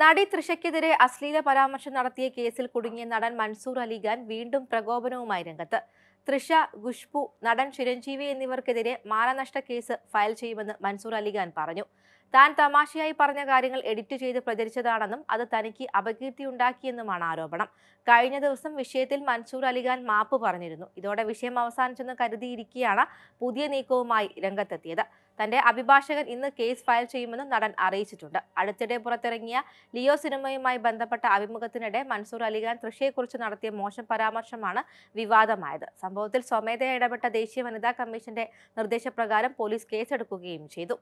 നടി തൃഷയ്ക്കെതിരെ അശ്ലീല പരാമർശം നടത്തിയ കേസിൽ കുടുങ്ങിയ നടൻ മൻസൂർ അലിഖാൻ വീണ്ടും പ്രകോപനവുമായി രംഗത്ത് തൃഷ ഖുഷ്പു നടൻ ചിരഞ്ജീവി എന്നിവർക്കെതിരെ മാനനഷ്ട കേസ് ഫയൽ ചെയ്യുമെന്ന് മൻസൂർ അലിഖാൻ പറഞ്ഞു താൻ തമാശയായി പറഞ്ഞ കാര്യങ്ങൾ എഡിറ്റ് ചെയ്ത് പ്രചരിച്ചതാണെന്നും അത് തനിക്ക് അപകീർത്തി ഉണ്ടാക്കിയെന്നുമാണ് ആരോപണം കഴിഞ്ഞ ദിവസം വിഷയത്തിൽ മൻസൂർ അലിഖാൻ മാപ്പ് പറഞ്ഞിരുന്നു ഇതോടെ വിഷയം അവസാനിച്ചെന്ന് കരുതിയിരിക്കെയാണ് പുതിയ നീക്കവുമായി രംഗത്തെത്തിയത് തന്റെ അഭിഭാഷകൻ ഇന്ന് കേസ് ഫയൽ ചെയ്യുമെന്നും നടൻ അറിയിച്ചിട്ടുണ്ട് അടുത്തിടെ പുറത്തിറങ്ങിയ ലിയോ സിനിമയുമായി ബന്ധപ്പെട്ട അഭിമുഖത്തിനിടെ മൻസൂർ അലിഖാൻ തൃശയെക്കുറിച്ച് നടത്തിയ മോശം പരാമർശമാണ് വിവാദമായത് സംഭവത്തിൽ സ്വമേധയാ ഇടപെട്ട ദേശീയ വനിതാ കമ്മീഷന്റെ നിർദ്ദേശപ്രകാരം പോലീസ് കേസെടുക്കുകയും ചെയ്തു